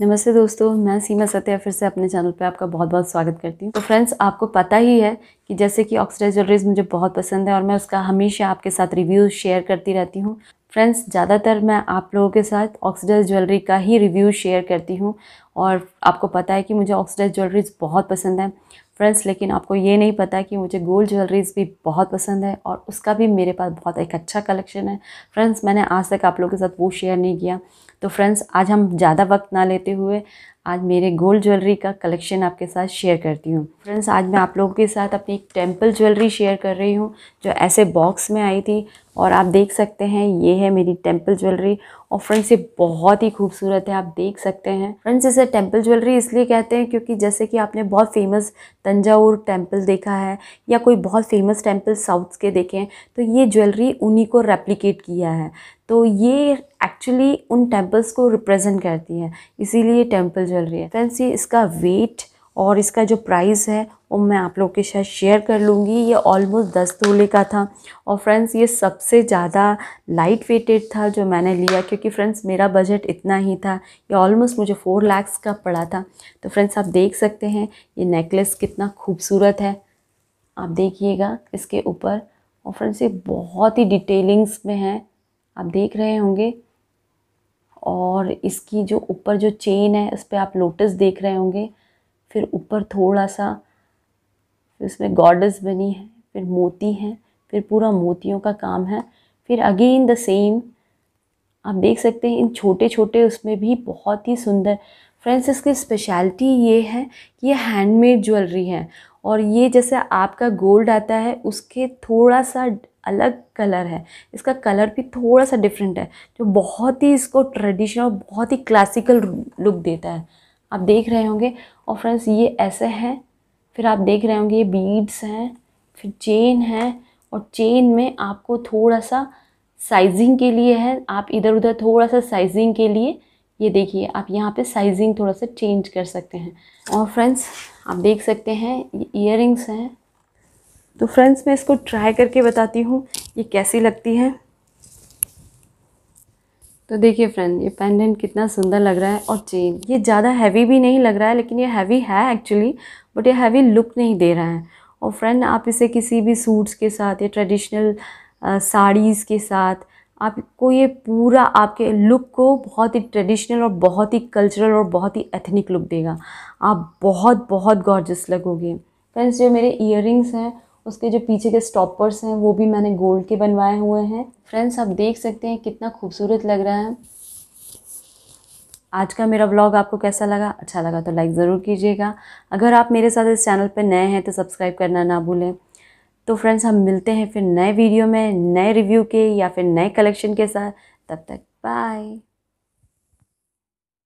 नमस्ते दोस्तों मैं सीमा सत्या फिर से अपने चैनल पे आपका बहुत बहुत स्वागत करती हूँ तो फ्रेंड्स आपको पता ही है कि जैसे कि ऑक्सीडाइज ज्वेलरीज मुझे बहुत पसंद है और मैं उसका हमेशा आपके साथ रिव्यू शेयर करती रहती हूँ फ्रेंड्स ज़्यादातर मैं आप लोगों के साथ ऑक्सीडाइज ज्वेलरी का ही रिव्यू शेयर करती हूँ और आपको पता है कि मुझे ऑक्सीडाइज ज्वेलरीज बहुत पसंद है फ्रेंड्स लेकिन आपको ये नहीं पता कि मुझे गोल्ड ज्वेलरीज भी बहुत पसंद है और उसका भी मेरे पास बहुत एक अच्छा कलेक्शन है फ्रेंड्स मैंने आज तक आप लोगों के साथ वो शेयर नहीं किया तो फ्रेंड्स आज हम ज़्यादा वक्त ना लेते हुए आज मेरे गोल्ड ज्वेलरी का कलेक्शन आपके साथ शेयर करती हूँ फ्रेंड्स आज मैं आप लोगों के साथ अपनी एक टेम्पल ज्वेलरी शेयर कर रही हूँ जो ऐसे बॉक्स में आई थी और आप देख सकते हैं ये है मेरी टेम्पल ज्वेलरी और फ्रेंड्स ये बहुत ही खूबसूरत है आप देख सकते हैं फ्रेंड्स इसे टेम्पल ज्वेलरी इसलिए कहते हैं क्योंकि जैसे कि आपने बहुत फेमस तंजावुर टेम्पल देखा है या कोई बहुत फेमस टेम्पल साउथ के देखे हैं तो ये ज्वेलरी उन्हीं को रेप्लीकेट किया है तो ये एक्चुअली उन टेम्पल्स को रिप्रेजेंट करती है इसीलिए टेम्पल ज्वेलरी है फ्रेंड्स ये इसका वेट और इसका जो प्राइस है और मैं आप लोग के साथ शेयर कर लूँगी ये ऑलमोस्ट दस तोले का था और फ्रेंड्स ये सबसे ज़्यादा लाइट वेटेड था जो मैंने लिया क्योंकि फ्रेंड्स मेरा बजट इतना ही था ये ऑलमोस्ट मुझे फ़ोर लैक्स का पड़ा था तो फ्रेंड्स आप देख सकते हैं ये नेकलेस कितना खूबसूरत है आप देखिएगा इसके ऊपर और फ्रेंड्स ये बहुत ही डिटेलिंग्स में है आप देख रहे होंगे और इसकी जो ऊपर जो चेन है उस पर आप लोटस देख रहे होंगे फिर ऊपर थोड़ा सा फिर उसमें गॉडस बनी है फिर मोती है फिर पूरा मोतियों का काम है फिर अगेन द सेम आप देख सकते हैं इन छोटे छोटे उसमें भी बहुत ही सुंदर फ्रेंड्स इसकी स्पेशलिटी ये है कि ये हैंडमेड ज्वेलरी है और ये जैसे आपका गोल्ड आता है उसके थोड़ा सा अलग कलर है इसका कलर भी थोड़ा सा डिफरेंट है जो बहुत ही इसको ट्रेडिशनल बहुत ही क्लासिकल लुक देता है आप देख रहे होंगे और फ्रेंड्स ये ऐसे हैं फिर आप देख रहे होंगे ये बीड्स हैं फिर चेन है और चेन में आपको थोड़ा सा साइजिंग के लिए है आप इधर उधर थोड़ा सा साइजिंग के लिए ये देखिए आप यहाँ पे साइजिंग थोड़ा सा चेंज कर सकते हैं और फ्रेंड्स आप देख सकते हैं ये इयर हैं तो फ्रेंड्स मैं इसको ट्राई करके बताती हूँ ये कैसी लगती है तो देखिए फ्रेंड ये पेंडेंट कितना सुंदर लग रहा है और चेन ये ज़्यादा हैवी भी नहीं लग रहा है लेकिन ये हैवी है एक्चुअली बट ये हैवी लुक नहीं दे रहा है और फ्रेंड आप इसे किसी भी सूट्स के साथ या ट्रेडिशनल साड़ीज़ के साथ आपको ये पूरा आपके लुक को बहुत ही ट्रेडिशनल और बहुत ही कल्चरल और बहुत ही एथनिक लुक देगा आप बहुत बहुत गॉर्जस लगोगे फ्रेंड्स जो मेरे इयर हैं उसके जो पीछे के स्टॉपर्स हैं वो भी मैंने गोल्ड के बनवाए हुए हैं फ्रेंड्स आप देख सकते हैं कितना खूबसूरत लग रहा है आज का मेरा व्लॉग आपको कैसा लगा अच्छा लगा तो लाइक ज़रूर कीजिएगा अगर आप मेरे साथ इस चैनल पर नए हैं तो सब्सक्राइब करना ना भूलें तो फ्रेंड्स हम मिलते हैं फिर नए वीडियो में नए रिव्यू के या फिर नए कलेक्शन के साथ तब तक बाय